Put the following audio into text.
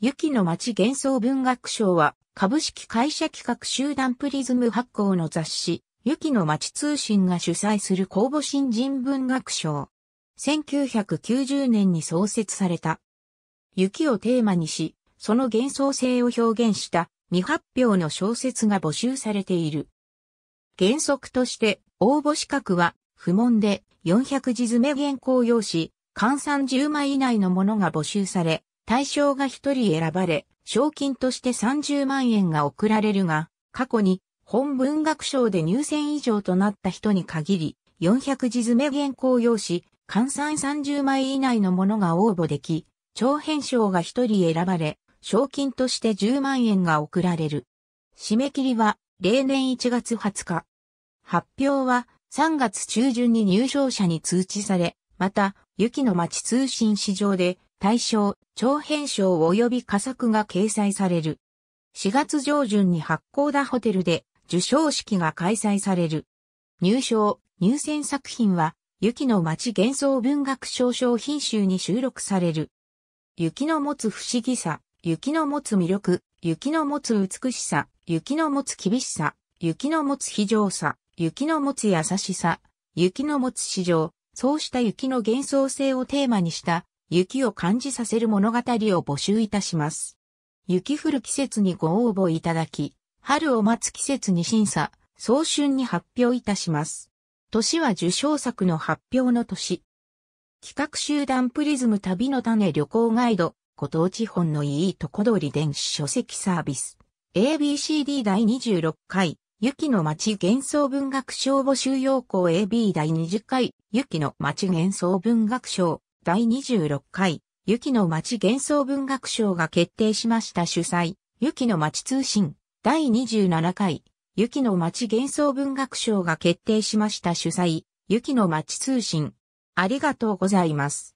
雪の町幻想文学賞は、株式会社企画集団プリズム発行の雑誌、雪の町通信が主催する公募新人文学賞。1990年に創設された。雪をテーマにし、その幻想性を表現した未発表の小説が募集されている。原則として応募資格は不問で400字詰め原稿用紙、換算10枚以内のものが募集され、対象が一人選ばれ、賞金として30万円が贈られるが、過去に本文学賞で入選以上となった人に限り、400字詰め原稿用紙、換算30枚以内のものが応募でき、長編賞が一人選ばれ、賞金として10万円が贈られる。締め切りは例年1月20日。発表は3月中旬に入賞者に通知され、また、雪の町通信市場で大賞、長編賞及び佳作が掲載される。4月上旬に八甲田ホテルで受賞式が開催される。入賞、入選作品は、雪の町幻想文学賞賞品集に収録される。雪の持つ不思議さ、雪の持つ魅力、雪の持つ美しさ、雪の持つ厳しさ、雪の持つ非常さ、雪の持つ優しさ、雪の持つ市場、そうした雪の幻想性をテーマにした雪を感じさせる物語を募集いたします。雪降る季節にご応募いただき、春を待つ季節に審査、早春に発表いたします。年は受賞作の発表の年。企画集団プリズム旅の種旅行ガイド、ご当地本のいいとこどり電子書籍サービス。ABCD 第26回、雪の街幻想文学賞募集要項 AB 第20回、雪の街幻想文学賞。第26回、雪の町幻想文学賞が決定しました主催、雪の町通信、第27回、雪の町幻想文学賞が決定しました主催、雪の町通信。ありがとうございます。